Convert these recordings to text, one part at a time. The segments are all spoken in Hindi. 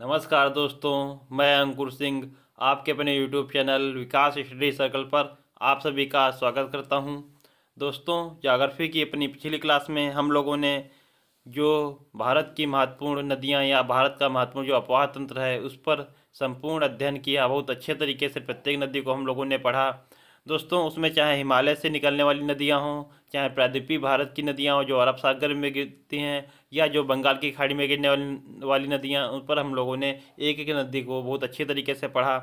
नमस्कार दोस्तों मैं अंकुर सिंह आपके अपने YouTube channel Vikas study circle पर आप सभी का स्वागत करता हूं दोस्तों जागरफी की अपनी पिछली क्लास में हम लोगों ने जो भारत की महत्वपूर्ण नदियां या भारत का महत्वपूर्ण जो अपवाह तंत्र है उस पर संपूर्ण अध्ययन किया बहुत अच्छे तरीके से प्रत्येक नदी को हम लोगों ने पढ़ा दोस्तों उसमें चाहे हिमालय से निकलने वाली नदियाँ हों चाहे प्रायद्वीपीय भारत की नदियाँ हों जो अरब सागर में गिरती हैं या जो बंगाल की खाड़ी में गिरने वाली वाली नदियाँ उन पर हम लोगों ने एक एक नदी को बहुत अच्छे तरीके से पढ़ा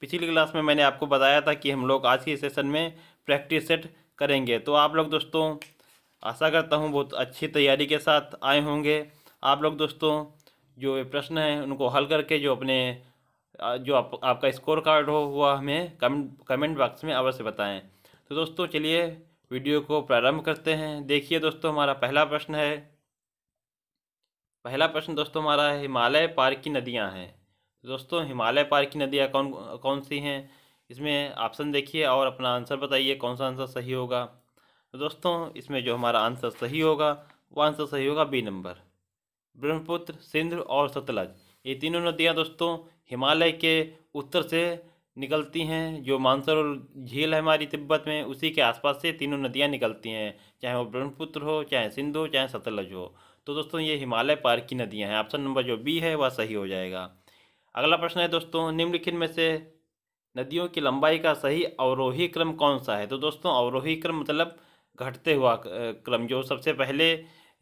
पिछली क्लास में मैंने आपको बताया था कि हम लोग आज के सेशन में प्रैक्टिस सेट करेंगे तो आप लोग दोस्तों आशा करता हूँ बहुत अच्छी तैयारी के साथ आए होंगे आप लोग दोस्तों जो प्रश्न हैं उनको हल करके जो अपने जो आप, आपका स्कोर कार्ड हो हुआ हमें कम कमेंट बॉक्स में अवश्य बताएं तो दोस्तों चलिए वीडियो को प्रारंभ करते हैं देखिए दोस्तों हमारा पहला प्रश्न है पहला प्रश्न दोस्तों हमारा हिमालय पार की नदियाँ हैं दोस्तों हिमालय पार की नदियाँ कौन कौन सी हैं इसमें ऑप्शन देखिए और अपना आंसर बताइए कौन सा आंसर सही होगा तो दोस्तों इसमें जो हमारा आंसर सही होगा वो आंसर सही होगा बी नंबर ब्रह्मपुत्र सिंध और सतलज ये तीनों नदियाँ दोस्तों हिमालय के उत्तर से निकलती हैं जो मानसरोवर झील है हमारी तिब्बत में उसी के आसपास से तीनों नदियाँ निकलती हैं चाहे वो ब्रह्मपुत्र हो चाहे सिंधु हो चाहे सतलज हो तो दोस्तों ये हिमालय पार्क की नदियाँ हैं ऑप्शन नंबर जो बी है वह सही हो जाएगा अगला प्रश्न है दोस्तों निम्नलिखित में से नदियों की लंबाई का सही अवरोही क्रम कौन सा है तो दोस्तों अवरोही क्रम मतलब घटते हुआ क्रम जो सबसे पहले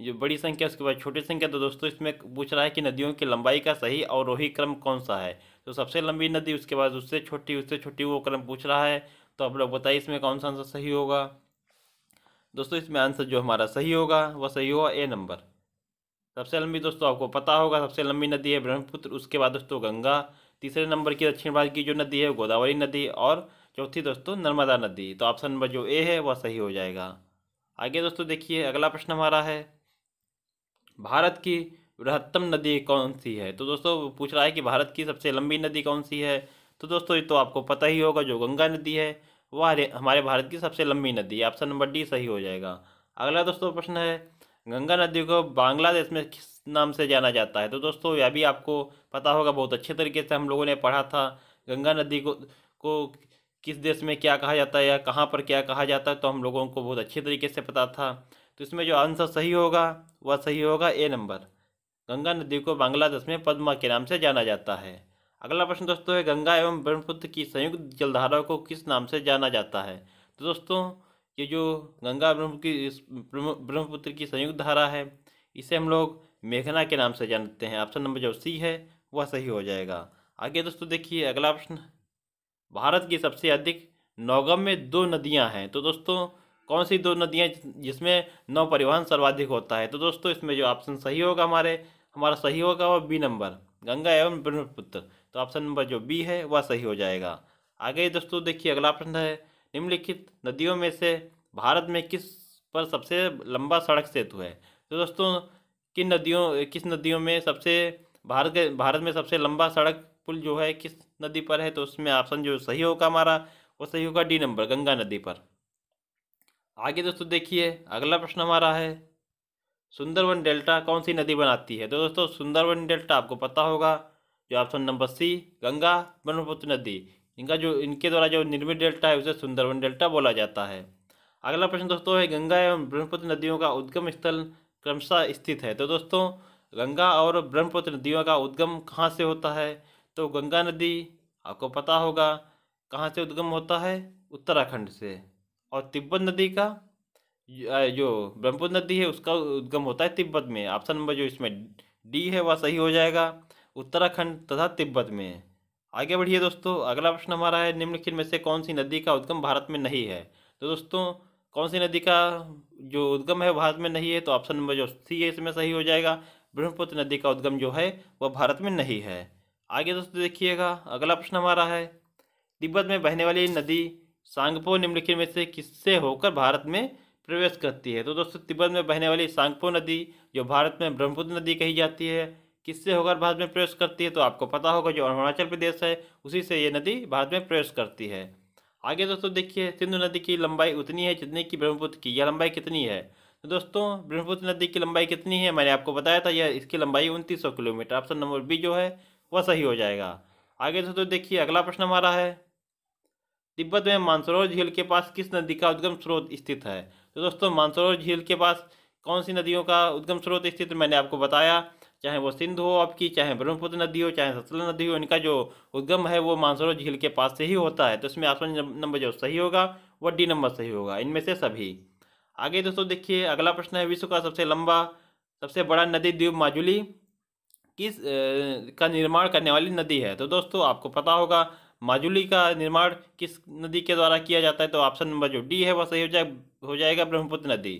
जो बड़ी संख्या उसके बाद छोटी संख्या तो दोस्तों इसमें पूछ रहा है कि नदियों की लंबाई का सही और रोही क्रम कौन सा है तो सबसे लंबी नदी उसके बाद उससे छोटी उससे छोटी वो क्रम पूछ रहा है तो आप लोग बताइए इसमें कौन सा आंसर सही होगा दोस्तों इसमें आंसर जो हमारा सही होगा वह सही होगा ए नंबर सबसे लंबी दोस्तों आपको पता होगा सबसे लंबी नदी है ब्रह्मपुत्र उसके बाद दोस्तों गंगा तीसरे नंबर की दक्षिण भारत की जो नदी है गोदावरी नदी और चौथी दोस्तों नर्मदा नदी तो ऑप्शन नंबर जो ए है वह सही हो जाएगा आगे दोस्तों देखिए अगला प्रश्न हमारा है भारत की बृहत्तम नदी कौन सी है तो दोस्तों पूछ रहा है कि भारत की सबसे लंबी नदी कौन सी है तो दोस्तों ये तो आपको पता ही होगा जो गंगा नदी है वह हमारे भारत की सबसे लंबी नदी है ऑप्शन नंबर डी सही हो जाएगा अगला दोस्तों प्रश्न है गंगा नदी को बांग्लादेश में किस नाम से जाना जाता है तो दोस्तों यह भी आपको पता होगा बहुत अच्छे तरीके से हम लोगों ने पढ़ा था गंगा नदी को को किस देश में क्या कहा जाता है या कहाँ पर क्या कहा जाता है तो हम लोगों को बहुत अच्छे तरीके से पता था तो इसमें जो आंसर सही होगा वह सही होगा ए नंबर गंगा नदी को बांग्लादेश में पद्मा के नाम से जाना जाता है अगला प्रश्न दोस्तों है गंगा एवं ब्रह्मपुत्र की संयुक्त जलधारा को किस नाम से जाना जाता है तो दोस्तों ये जो गंगा ब्रह्म की ब्रह्मपुत्र की संयुक्त धारा है इसे हम लोग मेघना के नाम से जानते हैं ऑप्शन नंबर जो सी है वह सही हो जाएगा आगे दोस्तों देखिए अगला प्रश्न भारत की सबसे अधिक नौगम में दो नदियां हैं तो दोस्तों कौन सी दो नदियाँ जिसमें नौ परिवहन सर्वाधिक होता है तो दोस्तों इसमें जो ऑप्शन सही होगा हमारे हमारा सही होगा वह बी नंबर गंगा एवं ब्रह्मपुत्र तो ऑप्शन नंबर जो बी है वह सही हो जाएगा आगे दोस्तों देखिए अगला प्रश्न है निम्नलिखित नदियों में से भारत में किस पर सबसे लंबा सड़क सेतु है तो दोस्तों किन नदियों किस नदियों में सबसे भारत के भारत में सबसे लंबा सड़क पुल जो है किस नदी पर है तो उसमें ऑप्शन जो सही होगा हमारा वो सही होगा डी नंबर गंगा नदी पर आगे दोस्तों देखिए अगला प्रश्न हमारा है सुंदरवन डेल्टा कौन सी नदी बनाती है तो दोस्तों सुंदरवन डेल्टा आपको पता होगा जो option number C Ganga Brahmaputra नदी इनका जो इनके द्वारा जो निर्मित डेल्टा है उसे सुंदरवन डेल्टा बोला जाता है अगला प्रश्न दोस्तों है गंगा एवं ब्रह्मपुत्र नदियों का उद्गम स्थल क्रमशः स्थित है तो दोस्तों गंगा और ब्रह्मपुत्र नदियों का उद्गम कहाँ से होता है तो गंगा नदी आपको पता होगा कहाँ से उद्गम होता है उत्तराखंड से और तिब्बत नदी का जो ब्रह्मपुत्र नदी है उसका उद्गम होता है तिब्बत में ऑप्शन नंबर जो इसमें डी है वह सही हो जाएगा उत्तराखंड तथा तिब्बत में आगे बढ़िए दोस्तों अगला प्रश्न हमारा है निम्नलिखित में से कौन सी नदी का उद्गम भारत में नहीं है तो दोस्तों कौन सी नदी का जो उद्गम है भारत में नहीं है तो ऑप्शन नंबर जो सी है इसमें सही हो जाएगा ब्रह्मपुत्र नदी का उद्गम जो है वह भारत में नहीं है आगे दोस्तों देखिएगा अगला प्रश्न हमारा है तिब्बत में बहने वाली नदी सांगपो निम्नलिखित में से किससे होकर भारत में प्रवेश करती है तो दोस्तों तिब्बत में बहने वाली सांगपो नदी जो भारत में ब्रह्मपुत्र नदी कही जाती है किससे होकर भारत में प्रवेश करती है तो आपको पता होगा जो अरुणाचल प्रदेश है उसी से ये नदी भारत में प्रवेश करती है आगे दोस्तों देखिए सिंधु नदी की लंबाई उतनी है जितनी की ब्रह्मपुत्र की यह लंबाई कितनी है तो दोस्तों ब्रह्मपुत्र नदी की लंबाई कितनी है मैंने आपको बताया था यह इसकी लंबाई उनतीस किलोमीटर ऑप्शन नंबर बी जो है वह सही हो जाएगा आगे दोस्तों देखिए अगला प्रश्न हमारा है तिब्बत में मानसरोवर झील के पास किस नदी का उद्गम स्रोत स्थित है तो दोस्तों मानसरोवर झील के पास कौन सी नदियों का उद्गम स्रोत स्थित मैंने आपको बताया चाहे वो सिंध हो आपकी चाहे ब्रह्मपुत्र नदी हो चाहे सतलज नदी हो इनका जो उद्गम है वो मानसरोवर झील के पास से ही होता है तो इसमें आसमान नंबर जो सही होगा वह डी नंबर सही होगा इनमें से सभी आगे दोस्तों देखिए अगला प्रश्न है विश्व का सबसे लंबा सबसे बड़ा नदी द्वीप माजुली किस का निर्माण करने वाली नदी है तो दोस्तों आपको पता होगा माजुली का निर्माण किस नदी के द्वारा किया जाता है तो ऑप्शन नंबर जो डी है वह सही हो जाए हो जाएगा ब्रह्मपुत्र नदी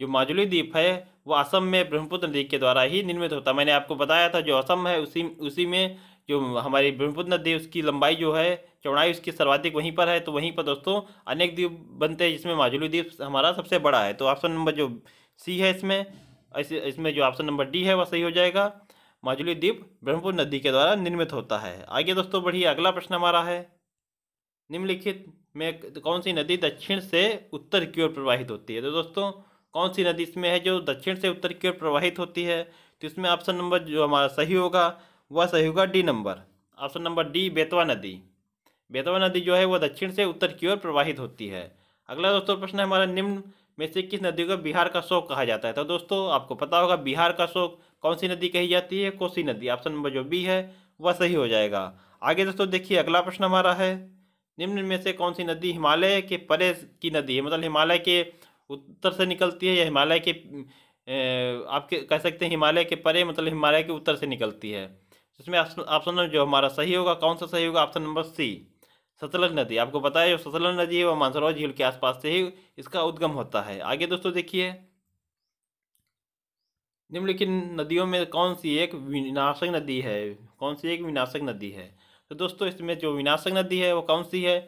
जो माजुली द्वीप है वो असम में ब्रह्मपुत्र नदी के द्वारा ही निर्मित होता है मैंने आपको बताया था जो असम है उसी उसी में जो हमारी ब्रह्मपुत्र नदी उसकी लंबाई जो है चौड़ाई उसकी सर्वाधिक वहीं पर है तो वहीं पर दोस्तों अनेक द्वीप बनते हैं जिसमें माजुली द्वीप हमारा सबसे बड़ा है तो ऑप्शन नंबर जो सी है इसमें इसमें जो ऑप्शन नंबर डी है वह सही हो जाएगा माजुली द्वीप ब्रह्मपुर नदी के द्वारा निर्मित होता है आगे दोस्तों बढ़िए अगला प्रश्न हमारा है निम्नलिखित में कौन सी नदी दक्षिण से उत्तर की ओर प्रवाहित होती है तो दोस्तों कौन सी नदी इसमें है जो दक्षिण से उत्तर की ओर प्रवाहित होती है तो इसमें ऑप्शन नंबर जो हमारा सही होगा वह सही होगा D number option number D Betwa नदी बेतवा नदी जो है वह दक्षिण से उत्तर की ओर प्रवाहित होती है अगला दोस्तों प्रश्न है हमारा निम्न में से किस नदी को बिहार का शोक कहा जाता है तो दोस्तों आपको पता होगा बिहार का शोक कौन सी नदी कही जाती है कोसी नदी ऑप्शन नंबर जो बी है वह सही हो जाएगा आगे दोस्तों देखिए अगला प्रश्न हमारा है निम्न में से कौन सी नदी हिमालय के परे की नदी है मतलब हिमालय के उत्तर से निकलती है या हिमालय के आप कह सकते हैं हिमालय के परे मतलब हिमालय के उत्तर से निकलती है जिसमें ऑप्शन नंबर जो हमारा सही होगा कौन सा सही होगा ऑप्शन नंबर सी सतलज नदी आपको पता है जो सतलज नदी है वह मानसरोवर झील के आसपास से ही इसका उद्गम होता है आगे दोस्तों देखिए निम्नलिखित नदियों में कौन सी एक विनाशक नदी है कौन सी एक विनाशक नदी है तो दोस्तों इसमें जो विनाशक नदी है वो कौन सी है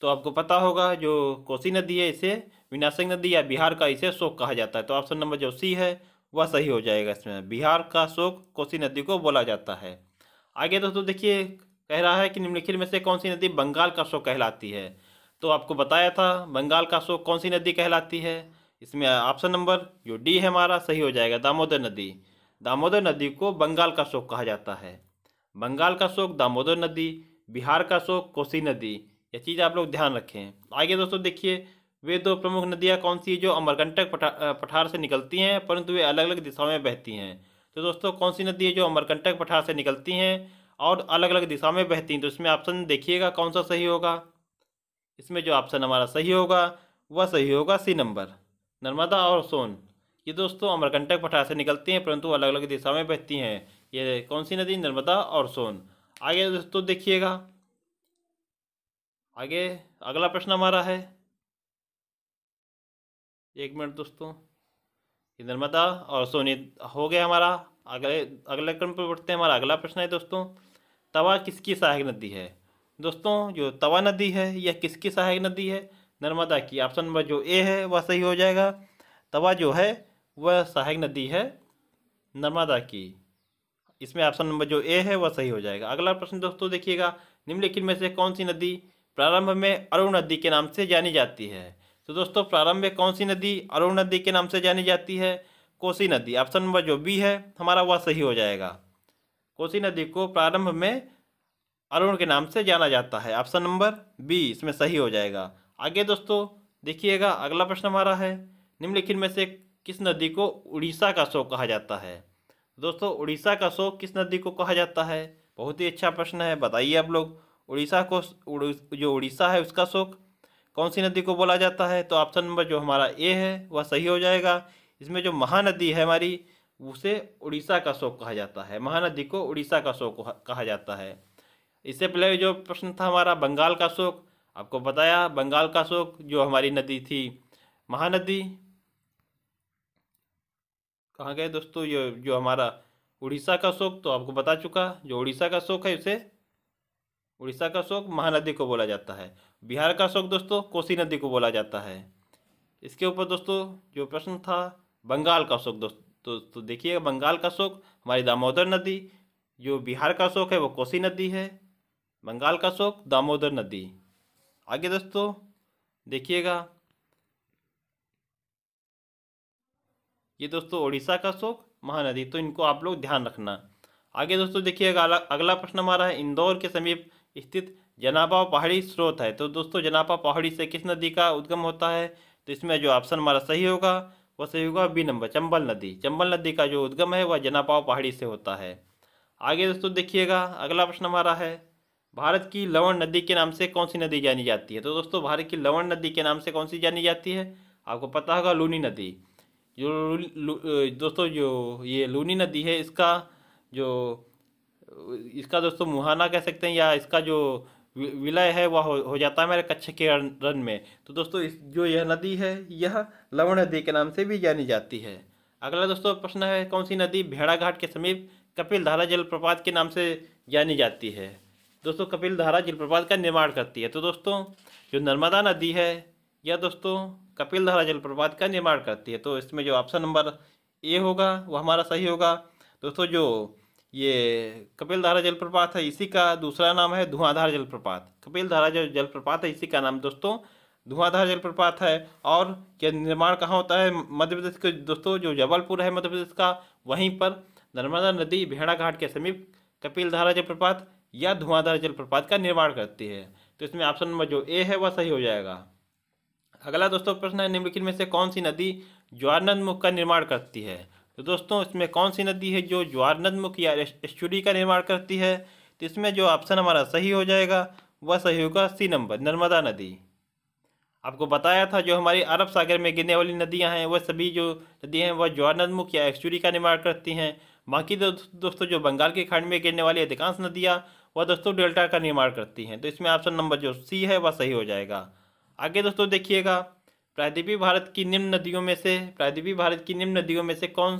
तो आपको पता होगा जो कोसी नदी है इसे विनाशक नदी या बिहार का इसे शोक कहा जाता है तो ऑप्शन नंबर जो सी है वह सही हो जाएगा इसमें बिहार का शोक कोसी नदी को बोला जाता है आगे दोस्तों देखिए कह रहा है कि निम्नलिखित में से कौन सी नदी बंगाल का शोक कहलाती है तो आपको बताया था बंगाल का शोक कौन सी नदी कहलाती है इसमें ऑप्शन नंबर जो डी है हमारा सही हो जाएगा दामोदर नदी दामोदर नदी को बंगाल का शोक कहा जाता है बंगाल का शोक दामोदर नदी बिहार का शोक कोसी नदी यह चीज़ आप लोग ध्यान रखें आगे दोस्तों देखिए वे दो प्रमुख नदियाँ कौन सी जो अमरकंटक पठा, पठार से निकलती हैं परंतु वे अलग अलग दिशाओं में बहती हैं तो दोस्तों कौन सी नदी है जो अमरकंटक पठार से निकलती हैं और अलग अलग दिशा में बहती हैं तो इसमें ऑप्शन देखिएगा कौन सा सही होगा इसमें जो ऑप्शन हमारा सही होगा वह सही होगा सी नंबर नर्मदा और सोन ये दोस्तों अमरकंटक पठार से निकलती हैं परंतु अलग अलग दिशा में बहती हैं ये कौन सी नदी नर्मदा और सोन आगे दोस्तों देखिएगा आगे अगला प्रश्न हमारा है एक मिनट दोस्तों ये नर्मदा और सोन हो गया हमारा अगले अगले क्रम पर बढ़ते हैं हमारा अगला प्रश्न है दोस्तों तवा किसकी सहायक नदी है दोस्तों जो तवा नदी है यह किसकी सहायक नदी है नर्मदा की ऑप्शन नंबर जो ए है वह सही हो जाएगा तवा जो है वह सहायक नदी है नर्मदा की इसमें ऑप्शन नंबर जो ए है वह सही हो जाएगा अगला प्रश्न दोस्तों देखिएगा निम्नलिखित में से कौन सी नदी प्रारंभ में अरुण नदी के नाम से जानी जाती है तो दोस्तों प्रारंभ में कौन सी नदी अरुण नदी के नाम से जानी जाती है कोसी नदी ऑप्शन नंबर जो बी है हमारा वह सही हो जाएगा कोसी नदी को प्रारंभ में अरुण के नाम से जाना जाता है ऑप्शन नंबर बी इसमें सही हो जाएगा आगे दोस्तों देखिएगा अगला प्रश्न हमारा है निम्नलिखित में से किस नदी को उड़ीसा का शोक कहा जाता है दोस्तों उड़ीसा का शोक किस नदी को कहा जाता है बहुत ही अच्छा प्रश्न है बताइए आप लोग उड़ीसा को जो उड़ीसा है उसका शोक कौन सी नदी को बोला जाता है तो ऑप्शन नंबर जो हमारा ए है वह सही हो जाएगा इसमें जो महानदी है हमारी उसे उड़ीसा का शोक कहा जाता है महानदी को उड़ीसा का शोक कहा जाता है इससे पहले जो प्रश्न था हमारा बंगाल का शोक आपको बताया बंगाल का शोक जो हमारी नदी थी महानदी कहाँ गए दोस्तों ये जो हमारा उड़ीसा का शोक तो आपको बता चुका जो उड़ीसा का शोक है उसे उड़ीसा का शोक महानदी को बोला जाता है बिहार का शोक दोस्तों कोसी नदी को बोला जाता है इसके ऊपर दोस्तों जो प्रश्न था बंगाल का शोक दोस्तों तो, देखिएगा बंगाल का शोक हमारी दामोदर नदी जो बिहार का शोक है वो कोसी नदी है बंगाल का शोक दामोदर नदी आगे दोस्तों देखिएगा ये दोस्तों ओडिशा का शोक महानदी तो इनको आप लोग ध्यान रखना आगे दोस्तों देखिएगा अगला प्रश्न हमारा है इंदौर के समीप स्थित जनापा पहाड़ी स्रोत है तो दोस्तों जनापा पहाड़ी से किस नदी का उद्गम होता है तो इसमें जो ऑप्शन हमारा सही होगा वो सही होगा बी नंबर चंबल नदी चंबल नदी का जो उद्गम है वह जनापाव पहाड़ी से होता है आगे दोस्तों देखिएगा अगला प्रश्न हमारा है भारत की लवण नदी के नाम से कौन सी नदी जानी जाती है तो दोस्तों भारत की लवण नदी के नाम से कौन सी जानी जाती है आपको पता होगा लूनी नदी जो लू, दोस्तों जो ये लूनी नदी है इसका जो इसका दोस्तों मुहाना कह सकते हैं या इसका जो विलय है वह हो, हो जाता है मेरे कच्छ के रन में तो दोस्तों इस जो यह नदी है यह लवण नदी के नाम से भी जानी जाती है अगला दोस्तों प्रश्न है कौन सी नदी भेड़ाघाट के समीप कपिल धारा जलप्रपात के नाम से जानी जाती है दोस्तों कपिल धारा जलप्रपात का निर्माण करती है तो दोस्तों जो नर्मदा नदी है या दोस्तों कपिल धारा जलप्रपात का निर्माण करती है तो इसमें जो ऑप्शन नंबर ए होगा वो हमारा सही होगा दोस्तों जो ये कपिल धारा जलप्रपात है इसी का दूसरा नाम है धुआंधार जलप्रपात कपिल धारा जो जलप्रपात है इसी का नाम दोस्तों धुआंधार जलप्रपात है और यह निर्माण कहाँ होता है मध्य प्रदेश के दोस्तों जो जबलपुर है मध्य प्रदेश का वहीं पर नर्मदा नदी भेड़ाघाट के समीप कपिल धारा जलप्रपात या धुआंधार जलप्रपात का निर्माण करती है तो इसमें ऑप्शन नंबर जो ए है वह सही हो जाएगा अगला दोस्तों प्रश्न है निम्नलिखित में से कौन सी नदी ज्वार नदमुख का निर्माण करती है तो दोस्तों इसमें कौन सी नदी है जो ज्वार नदमुख या एस्चुरी का निर्माण करती है तो इसमें जो ऑप्शन हमारा सही हो जाएगा वह सही होगा सी नंबर नर्मदा नदी आपको बताया था जो हमारी अरब सागर में गिरने वाली नदियाँ हैं वह सभी जो नदियाँ हैं वह नदमुख या एस्चुरी का निर्माण करती हैं बाकी दोस्तों जो बंगाल की खाड़ी में गिरने वाली अधिकांश नदियाँ वह दोस्तों डेल्टा का निर्माण करती हैं तो इसमें ऑप्शन नंबर जो सी है वह सही हो जाएगा आगे दोस्तों देखिएगा प्रायद्वीपी भारत की निम्न नदियों में से प्रायद्वीपी भारत की निम्न नदियों में से कौन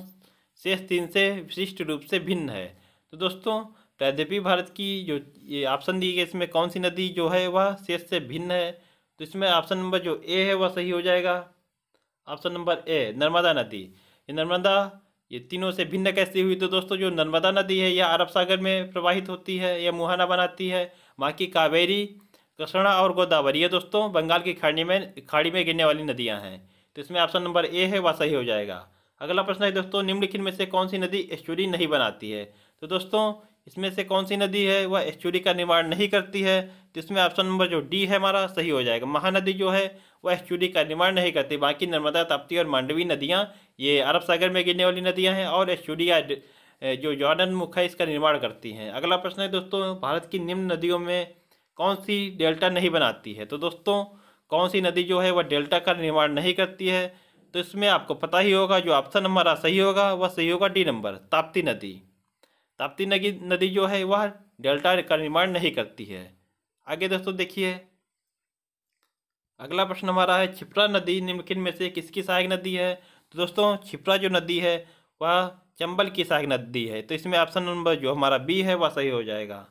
शेष तीन से विशिष्ट रूप से भिन्न है तो दोस्तों प्रायद्वीपी भारत की जो ये ऑप्शन दी गई इसमें कौन सी नदी जो है वह शेष से भिन्न है तो इसमें ऑप्शन नंबर जो ए है वह सही हो जाएगा ऑप्शन नंबर ए नर्मदा नदी ये नर्मदा ये तीनों से भिन्न कैसे हुई तो दोस्तों जो नर्मदा नदी है यह अरब सागर में प्रवाहित होती है यह मुहाना बनाती है बाकी कावेरी कृष्णा और गोदावरी ये दोस्तों बंगाल की खाड़ी में खाड़ी में गिरने वाली नदियाँ हैं तो इसमें ऑप्शन नंबर ए है वह सही हो जाएगा अगला प्रश्न है दोस्तों निम्नलिखित में से कौन सी नदी एस्चुरी नहीं बनाती है तो दोस्तों इसमें से कौन सी नदी है वह एस्चुरी का निर्माण नहीं करती है तो इसमें ऑप्शन नंबर जो डी है हमारा सही हो जाएगा महानदी जो है वो एस्चुरी का निर्माण नहीं करती बाकी नर्मदा ताप्ती और मांडवी नदियाँ ये अरब सागर में गिरने वाली नदियाँ हैं और एस्चुरी या जो जॉर्डन मुख है इसका निर्माण करती हैं अगला प्रश्न है दोस्तों भारत की निम्न नदियों में कौन सी डेल्टा नहीं बनाती है तो दोस्तों कौन सी नदी जो है वह डेल्टा का निर्माण नहीं करती है तो इसमें आपको पता ही होगा जो ऑप्शन हमारा सही होगा वह सही होगा डी नंबर ताप्ती नदी ताप्ती नदी नदी जो है वह डेल्टा का निर्माण नहीं करती है आगे दोस्तों देखिए अगला प्रश्न हमारा है छिपरा नदी निम्नलिखित में से किसकी सहायक नदी है तो दोस्तों छिपरा जो नदी है वह चंबल की सहायक नदी है तो इसमें ऑप्शन नंबर जो हमारा बी है वह सही हो जाएगा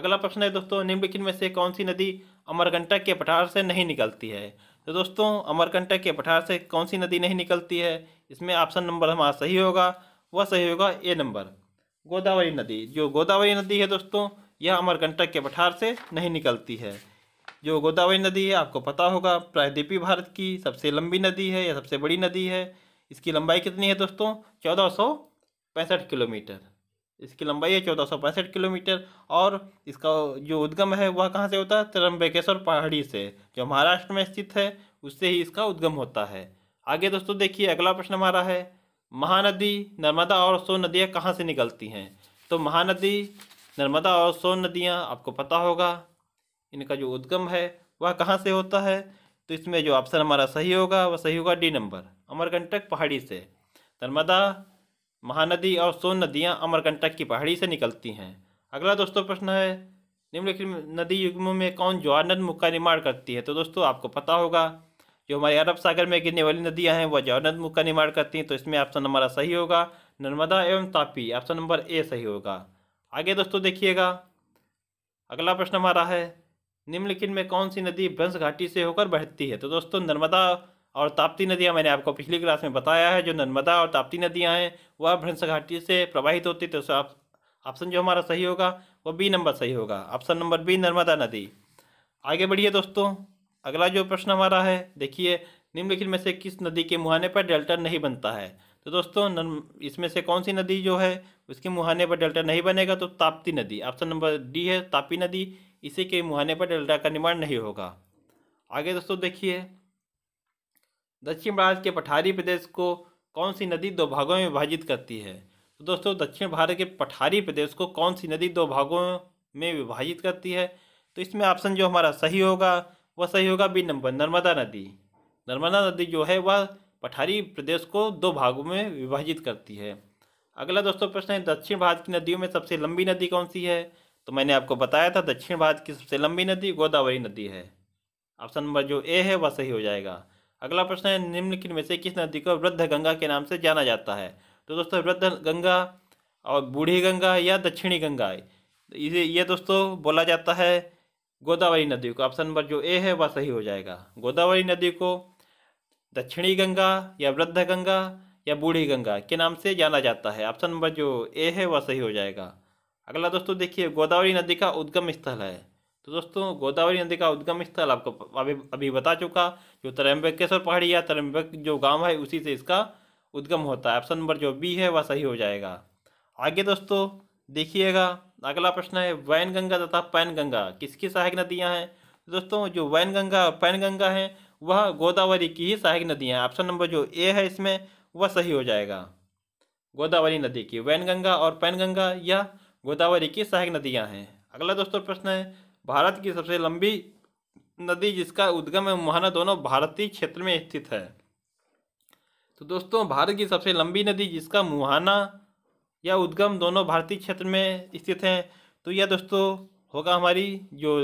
अगला प्रश्न है दोस्तों निम्नलिखित में से कौन सी नदी अमरकंटक के पठार से नहीं निकलती है तो दोस्तों अमरकंटक के पठार से कौन सी नदी नहीं निकलती है इसमें ऑप्शन नंबर हमारा सही होगा वह सही होगा ए नंबर गोदावरी नदी जो गोदावरी नदी है दोस्तों यह अमरकंटक के पठार से नहीं निकलती है जो गोदावरी नदी है आपको पता होगा प्रायद्वीपी भारत की सबसे लंबी नदी है या सबसे बड़ी नदी है इसकी लंबाई कितनी है दोस्तों चौदह सौ पैंसठ किलोमीटर इसकी लंबाई है चौदह सौ पैंसठ किलोमीटर और इसका जो उद्गम है वह कहाँ से होता है त्रम्बकेश्वर पहाड़ी से जो महाराष्ट्र में स्थित है उससे ही इसका उद्गम होता है आगे दोस्तों देखिए अगला प्रश्न हमारा है महानदी नर्मदा और सोन नदियाँ कहाँ से निकलती हैं तो महानदी नर्मदा और सोन नदियाँ आपको पता होगा इनका जो उद्गम है वह कहाँ से होता है तो इसमें जो ऑप्शन हमारा सही होगा वह सही होगा डी नंबर अमरकंटक पहाड़ी से नर्मदा महानदी और सोन नदियाँ अमरकंटक की पहाड़ी से निकलती हैं अगला दोस्तों प्रश्न है निम्नलिखित नदी युग्मों में कौन ज्वार नदमुख का निर्माण करती है तो दोस्तों आपको पता होगा जो हमारे अरब सागर में गिरने वाली नदियाँ हैं वह ज्वार नदमुख का निर्माण करती हैं तो इसमें ऑप्शन हमारा सही होगा नर्मदा एवं तापी ऑप्शन नंबर ए सही होगा आगे दोस्तों देखिएगा अगला प्रश्न हमारा है निम्नलिखित में कौन सी नदी भ्रंश घाटी से होकर बहती है तो दोस्तों नर्मदा और ताप्ती नदियाँ मैंने आपको पिछली क्लास में बताया है जो नर्मदा और ताप्ती नदियाँ हैं वह भ्रंश घाटी से प्रवाहित होती तो ऑप्शन जो हमारा सही होगा वो बी नंबर सही होगा ऑप्शन नंबर बी नर्मदा नदी आगे बढ़िए दोस्तों अगला जो प्रश्न हमारा है देखिए निम्नलिखित में से किस नदी के मुहाने पर डेल्टा नहीं बनता है तो दोस्तों इसमें से कौन सी नदी जो है उसके मुहाने पर डेल्टा नहीं बनेगा तो ताप्ती नदी ऑप्शन नंबर डी है तापी नदी इसी के मुहाने पर डेल्टा का निर्माण नहीं होगा आगे दोस्तों देखिए दक्षिण भारत के पठारी प्रदेश को कौन सी नदी दो भागों में विभाजित करती है तो दोस्तों दक्षिण भारत के पठारी प्रदेश को कौन सी नदी दो भागों में विभाजित करती है तो इसमें ऑप्शन जो हमारा सही होगा वह सही होगा बी नंबर नर्मदा नदी नर्मदा नदी जो है वह पठारी प्रदेश को दो भागों में विभाजित करती है अगला दोस्तों प्रश्न है दक्षिण भारत की नदियों में सबसे लंबी नदी कौन सी है तो मैंने आपको बताया था दक्षिण भारत की सबसे लंबी नदी गोदावरी नदी है ऑप्शन नंबर जो ए है वह सही हो जाएगा अगला प्रश्न है निम्नलिखित में से किस नदी को वृद्ध गंगा के नाम से जाना जाता है तो दोस्तों वृद्ध गंगा और बूढ़ी गंगा या दक्षिणी गंगा इसे ये दोस्तों बोला जाता है गोदावरी नदी को ऑप्शन नंबर जो ए है वह सही हो जाएगा गोदावरी नदी को दक्षिणी गंगा या वृद्ध गंगा या बूढ़ी गंगा के नाम से जाना जाता है ऑप्शन नंबर जो ए है वह सही हो जाएगा अगला दोस्तों देखिए गोदावरी नदी का उद्गम स्थल है तो दोस्तों गोदावरी नदी का उद्गम स्थल आपको अभी अभी बता चुका जो त्रम्बकेश्वर पहाड़ी या त्रम्बक जो गांव है उसी से इसका उद्गम होता है ऑप्शन नंबर जो बी है वह सही हो जाएगा आगे दोस्तों देखिएगा अगला प्रश्न है वैन गंगा तथा पैन गंगा किसकी सहायक नदियाँ हैं तो दोस्तों जो वैन गंगा और पैन गंगा हैं वह गोदावरी की ही सहायक नदियाँ हैं ऑप्शन नंबर जो ए है इसमें वह सही हो जाएगा गोदावरी नदी की वैन गंगा और पैन गंगा यह गोदावरी की सहायक नदियाँ हैं अगला दोस्तों प्रश्न है भारत की सबसे लंबी नदी जिसका उद्गम है मुहाना दोनों भारतीय क्षेत्र में स्थित है तो दोस्तों भारत की सबसे लंबी नदी जिसका मुहाना या उद्गम दोनों भारतीय क्षेत्र में स्थित हैं तो यह दोस्तों होगा हमारी जो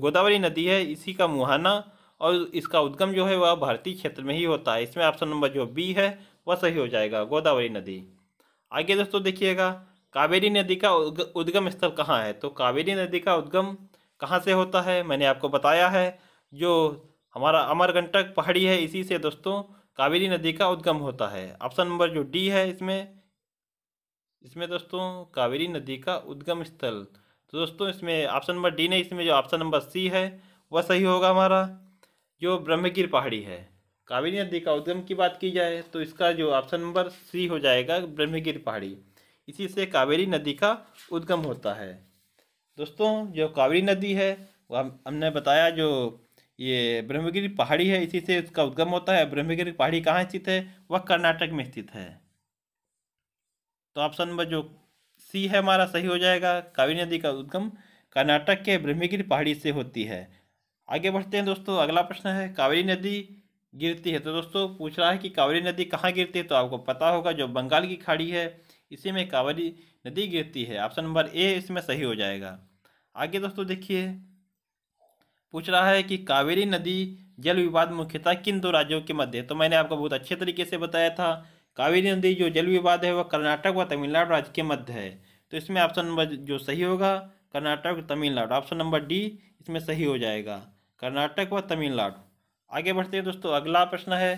गोदावरी नदी है इसी का मुहाना और इसका उद्गम जो है वह भारतीय क्षेत्र में ही होता है इसमें ऑप्शन नंबर जो बी है वह सही हो जाएगा गोदावरी नदी आगे दोस्तों देखिएगा कावेरी नदी का उद्गम स्थल कहाँ है तो कावेरी नदी का उद्गम कहाँ से होता है मैंने आपको बताया है जो हमारा अमरकंटक पहाड़ी है इसी से दोस्तों कावेरी नदी का उद्गम होता है ऑप्शन नंबर जो डी है इसमें इसमें दोस्तों कावेरी नदी का उद्गम स्थल तो दोस्तों इसमें ऑप्शन नंबर डी नहीं इसमें जो ऑप्शन नंबर सी है वह सही होगा हमारा जो ब्रह्मगिर पहाड़ी है कावेरी नदी का उद्गम की बात की जाए तो इसका जो ऑप्शन नंबर सी हो जाएगा ब्रह्मगिर पहाड़ी इसी से कावेरी नदी का उद्गम होता है दोस्तों जो कावेरी नदी है वह हम, हमने बताया जो ये ब्रह्मगिरी पहाड़ी है इसी से उसका उद्गम होता है ब्रह्मगिरी पहाड़ी कहाँ स्थित है वह कर्नाटक में स्थित है तो ऑप्शन नंबर जो सी है हमारा सही हो जाएगा कावेरी नदी का उद्गम कर्नाटक के ब्रह्मगिरी पहाड़ी से होती है आगे बढ़ते हैं दोस्तों अगला प्रश्न है कावेरी नदी गिरती है तो दोस्तों पूछ रहा है कि कावेरी नदी कहाँ गिरती है तो आपको पता होगा जो बंगाल की खाड़ी है इसी में कावेरी नदी गिरती है ऑप्शन नंबर ए इसमें सही हो जाएगा आगे दोस्तों देखिए पूछ रहा है कि कावेरी नदी जल विवाद मुख्यतः किन दो राज्यों के मध्य तो मैंने आपको बहुत अच्छे तरीके से बताया था कावेरी नदी जो जल विवाद है वह कर्नाटक व तमिलनाडु राज्य के मध्य है तो इसमें ऑप्शन नंबर जो सही होगा Karnataka Tamil Nadu option number D इसमें सही हो जाएगा कर्नाटक व तमिलनाडु आगे बढ़ते हैं दोस्तों अगला प्रश्न है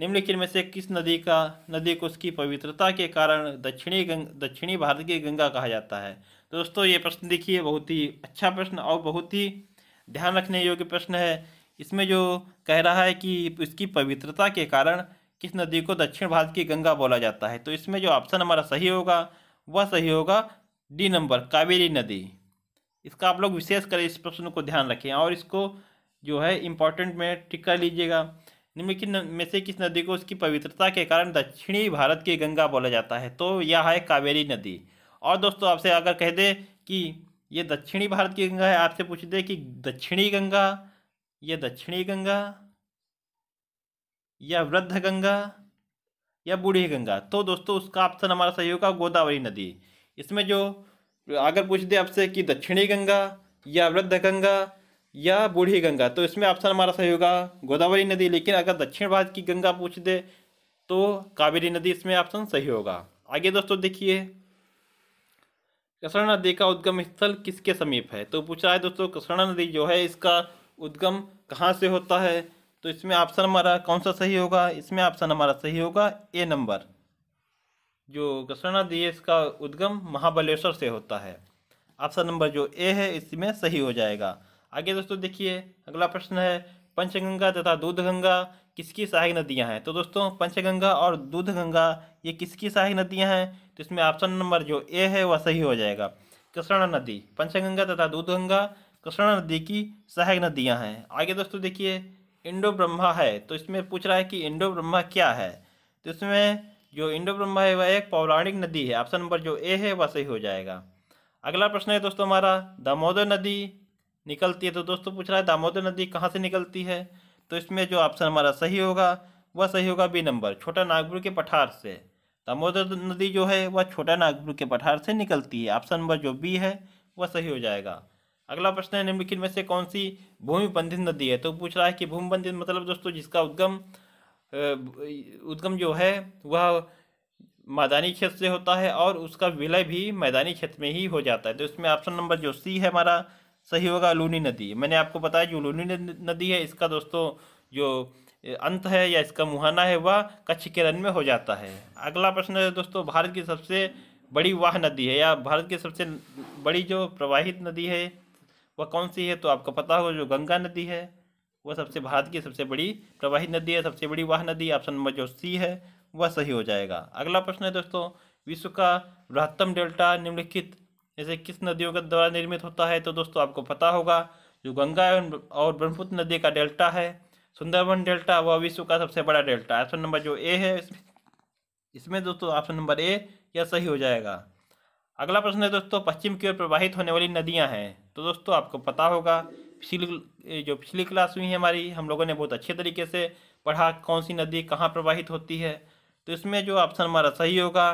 निम्नलिखित में से किस नदी का नदी को उसकी पवित्रता के कारण दक्षिणी गंग दक्षिणी भारत की गंगा कहा जाता है तो दोस्तों ये प्रश्न देखिए बहुत ही अच्छा प्रश्न और बहुत ही ध्यान रखने योग्य प्रश्न है इसमें जो कह रहा है कि इसकी पवित्रता के कारण किस नदी को दक्षिण भारत की गंगा बोला जाता है तो इसमें जो ऑप्शन हमारा सही होगा वह सही होगा डी नंबर कावेरी नदी इसका आप लोग विशेष करें इस प्रश्न को ध्यान रखें और इसको जो है इम्पोर्टेंट में टिक कर लीजिएगा निम्नलिखित में से किस नदी को उसकी पवित्रता के कारण दक्षिणी भारत की गंगा बोला जाता है तो यह है कावेरी नदी और दोस्तों आपसे अगर कह दे कि ये दक्षिणी भारत की गंगा है आपसे पूछ दे कि दक्षिणी गंगा या दक्षिणी गंगा या वृद्ध गंगा या बूढ़ी गंगा तो दोस्तों उसका ऑप्शन हमारा सही होगा गोदावरी नदी इसमें जो अगर पूछ दे आपसे कि दक्षिणी गंगा या वृद्ध गंगा या बूढ़ी गंगा तो इसमें ऑप्शन हमारा सही होगा गोदावरी नदी लेकिन अगर दक्षिण भारत की गंगा पूछ दे तो कावेरी नदी इसमें ऑप्शन सही होगा आगे दोस्तों देखिए कृष्णा नदी का उद्गम स्थल किसके समीप है तो पूछा है दोस्तों कृष्णा नदी जो है इसका उद्गम कहाँ से होता है तो इसमें ऑप्शन हमारा कौन सा सही होगा इसमें ऑप्शन हमारा सही होगा ए नंबर जो कसरा नदी है इसका उद्गम महाबलेश्वर से होता है ऑप्शन नंबर जो ए है इसमें सही हो जाएगा आगे दोस्तों देखिए अगला प्रश्न है पंचगंगा तथा दूध गंगा किसकी सहायक नदियां हैं तो दोस्तों पंचगंगा और दूध गंगा ये किसकी सहायक नदियां हैं तो इसमें ऑप्शन नंबर जो ए है वह सही हो जाएगा कृष्णा नदी पंचगंगा तथा दूध गंगा कृष्णा नदी की सहायक नदियाँ हैं आगे दोस्तों देखिए इंडो ब्रह्मा है तो इसमें पूछ रहा है कि इंडो ब्रह्मा क्या है तो इसमें जो इंडो ब्रह्मा है वह एक पौराणिक नदी है ऑप्शन नंबर जो ए है वह सही हो जाएगा अगला प्रश्न है दोस्तों हमारा दामोदर नदी निकलती है तो दोस्तों पूछ रहा है दामोदर नदी कहाँ से निकलती है तो इसमें जो ऑप्शन हमारा सही होगा वह सही होगा बी नंबर छोटा नागपुर के पठार से दामोदर नदी जो है वह छोटा नागपुर के पठार से निकलती है ऑप्शन नंबर जो बी है वह सही हो जाएगा अगला प्रश्न है निम्नलिखित में से कौन सी भूमि बंधित नदी है तो पूछ रहा है कि भूमि बंधित मतलब दोस्तों जिसका उद्गम उद्गम जो है वह मैदानी क्षेत्र से होता है और उसका विलय भी मैदानी क्षेत्र में ही हो जाता है तो इसमें ऑप्शन नंबर जो सी है हमारा सही होगा लूनी नदी मैंने आपको बताया जो लूनी नदी है इसका दोस्तों जो अंत है या इसका मुहाना है वह कच्छ के रन में हो जाता है अगला प्रश्न है दोस्तों भारत की सबसे बड़ी वाह नदी है या भारत की सबसे बड़ी जो प्रवाहित नदी है वह कौन सी है तो आपको पता होगा जो गंगा नदी है वह सबसे भारत की सबसे बड़ी प्रवाहित नदी है सबसे बड़ी वाह नदी ऑप्शन नंबर जो सी है वह सही हो जाएगा अगला प्रश्न है दोस्तों विश्व का बृहत्तम डेल्टा निम्नलिखित जैसे किस नदियों के द्वारा निर्मित होता है तो दोस्तों आपको पता होगा जो गंगा और ब्रह्मपुत्र नदी का डेल्टा है सुंदरबन डेल्टा वह विश्व का सबसे बड़ा डेल्टा ऑप्शन नंबर जो ए है इसमें इसमें दोस्तों ऑप्शन नंबर ए यह सही हो जाएगा अगला प्रश्न है दोस्तों पश्चिम की ओर प्रवाहित होने वाली नदियां हैं तो दोस्तों आपको पता होगा पिछली जो पिछली क्लास हुई है हमारी हम लोगों ने बहुत अच्छे तरीके से पढ़ा कौन सी नदी कहाँ प्रवाहित होती है तो इसमें जो ऑप्शन हमारा सही होगा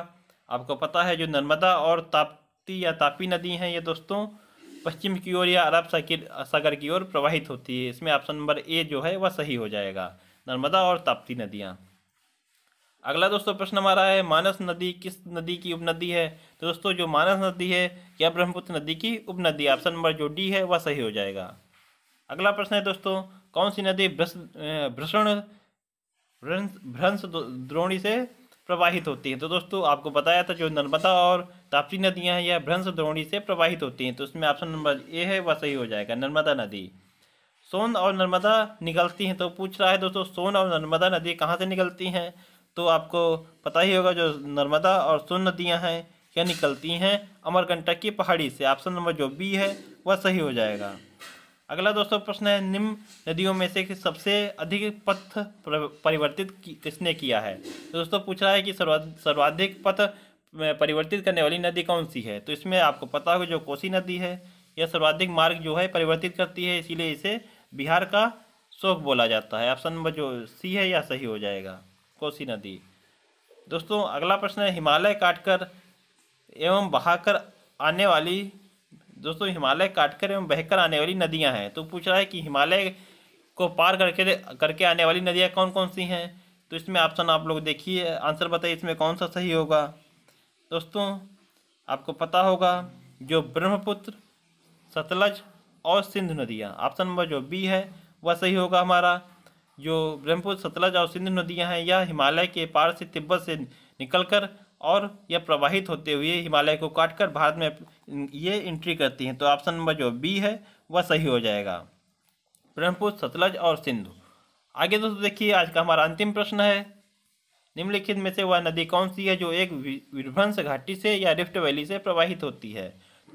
आपको पता है जो नर्मदा और ताप ताप्ती या तापी नदी है ये दोस्तों पश्चिम की ओर या अरब सागर की ओर प्रवाहित होती है इसमें ऑप्शन नंबर ए जो है वह सही हो जाएगा नर्मदा और ताप्ती नदियाँ अगला दोस्तों प्रश्न हमारा है मानस नदी किस नदी की उपनदी है तो दोस्तों जो मानस नदी है या ब्रह्मपुत्र नदी की उपनदी ऑप्शन नंबर जो डी है वह सही हो जाएगा अगला प्रश्न है दोस्तों कौन सी नदी भ्रस भ्रषण भ्रंश द्रोणी से प्रवाहित होती हैं तो दोस्तों आपको बताया था जो नर्मदा और ताप्ती नदियाँ हैं यह भ्रंश द्रोणी से प्रवाहित होती हैं तो उसमें ऑप्शन नंबर ए है वह सही हो जाएगा नर्मदा नदी सोन और नर्मदा निकलती हैं तो पूछ रहा है दोस्तों सोन और नर्मदा नदी कहाँ से निकलती हैं तो आपको पता ही होगा जो नर्मदा और सोन नदियाँ हैं यह निकलती हैं अमरकंटक की पहाड़ी से ऑप्शन नंबर जो बी है वह सही हो जाएगा अगला दोस्तों प्रश्न है निम्न नदियों में से सबसे अधिक पथ परिवर्तित किसने किया है तो दोस्तों पूछ रहा है कि सर्वाधिक पथ परिवर्तित करने वाली नदी कौन सी है तो इसमें आपको पता होगा जो कोसी नदी है यह सर्वाधिक मार्ग जो है परिवर्तित करती है इसीलिए इसे बिहार का शोक बोला जाता है ऑप्शन नंबर जो सी है यह सही हो जाएगा कोसी नदी दोस्तों अगला प्रश्न है हिमालय काटकर एवं बहाकर आने वाली दोस्तों हिमालय काटकर एवं बहकर आने वाली नदियाँ हैं तो पूछ रहा है कि हिमालय को पार करके करके आने वाली नदियाँ कौन कौन सी हैं तो इसमें ऑप्शन आप लोग देखिए आंसर बताइए इसमें कौन सा सही होगा दोस्तों आपको पता होगा जो ब्रह्मपुत्र सतलज और सिंधु नदियाँ ऑप्शन नंबर जो बी है वह सही होगा हमारा जो ब्रह्मपुत्र सतलज और सिंधु नदियाँ हैं यह हिमालय के पार से तिब्बत से निकलकर और यह प्रवाहित होते हुए हिमालय को काटकर भारत में ये इंट्री करती हैं तो ऑप्शन नंबर जो बी है वह सही हो जाएगा ब्रह्मपुत्र सतलज और सिंधु आगे दोस्तों देखिए आज का हमारा अंतिम प्रश्न है निम्नलिखित में से वह नदी कौन सी है जो एक विध्वंस घाटी से या रिफ्ट वैली से प्रवाहित होती है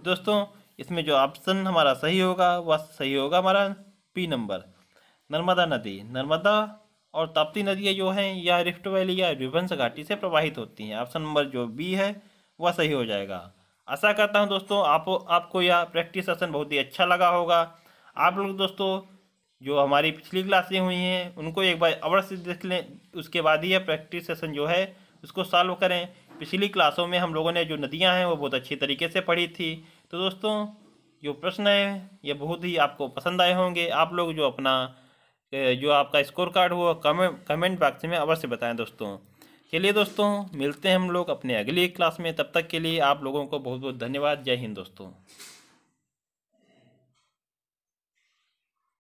दोस्तों इसमें जो ऑप्शन हमारा सही होगा वह सही होगा हमारा पी नंबर नर्मदा नदी नर्मदा और ताप्ती नदियाँ जो हैं यह रिफ्ट वैली या रिवंश घाटी से प्रवाहित होती हैं ऑप्शन नंबर जो बी है वह सही हो जाएगा आशा करता हूँ दोस्तों आप आपको यह प्रैक्टिस सेशन बहुत ही अच्छा लगा होगा आप लोग दोस्तों जो हमारी पिछली क्लासें हुई हैं उनको एक बार अवश्य देख लें उसके बाद ही यह प्रैक्टिस सेशन जो है उसको सॉल्व करें पिछली क्लासों में हम लोगों ने जो नदियाँ हैं वो बहुत अच्छी तरीके से पढ़ी थी तो दोस्तों जो प्रश्न है ये बहुत ही आपको पसंद आए होंगे आप लोग जो अपना जो आपका स्कोर कार्ड हुआ कमेंट कमेंट बॉक्स में अवश्य बताएं दोस्तों चलिए दोस्तों मिलते हैं हम लोग अपने अगली क्लास में तब तक के लिए आप लोगों को बहुत बहुत धन्यवाद जय हिंद दोस्तों